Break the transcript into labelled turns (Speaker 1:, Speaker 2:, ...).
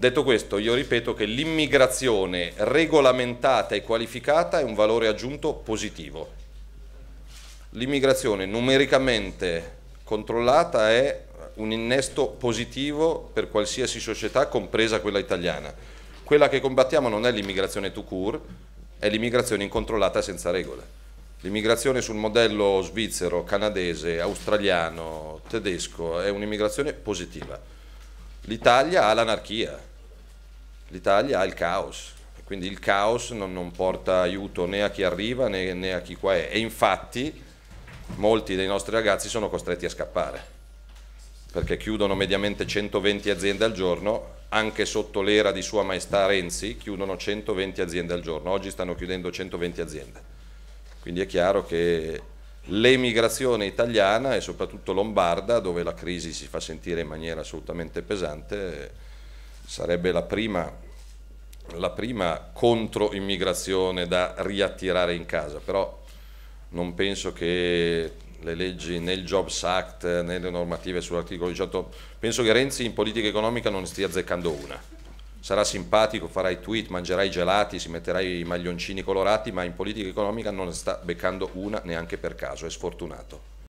Speaker 1: Detto questo, io ripeto che l'immigrazione regolamentata e qualificata è un valore aggiunto positivo. L'immigrazione numericamente controllata è un innesto positivo per qualsiasi società, compresa quella italiana. Quella che combattiamo non è l'immigrazione to cure, è l'immigrazione incontrollata senza regole. L'immigrazione sul modello svizzero, canadese, australiano, tedesco è un'immigrazione positiva. L'Italia ha l'anarchia, l'Italia ha il caos, quindi il caos non, non, porta aiuto né a chi arriva né, né, a chi qua è e infatti molti dei nostri ragazzi sono costretti a scappare perché chiudono mediamente 120 aziende al giorno, anche sotto l'era di Sua Maestà Renzi chiudono 120 aziende al giorno, oggi stanno chiudendo 120 aziende. Quindi è chiaro che l'emigrazione italiana e soprattutto lombarda, dove la crisi si fa sentire in maniera assolutamente pesante, sarebbe la prima, la prima contro immigrazione da riattirare in casa, però non penso che le leggi né il Jobs Act né le normative sull'articolo 18, penso che Renzi in politica economica non ne stia azzeccando una. Sarà simpatico, farai tweet, mangerai gelati, si metterai i maglioncini colorati, ma in politica economica non ne sta beccando una neanche per caso, è sfortunato.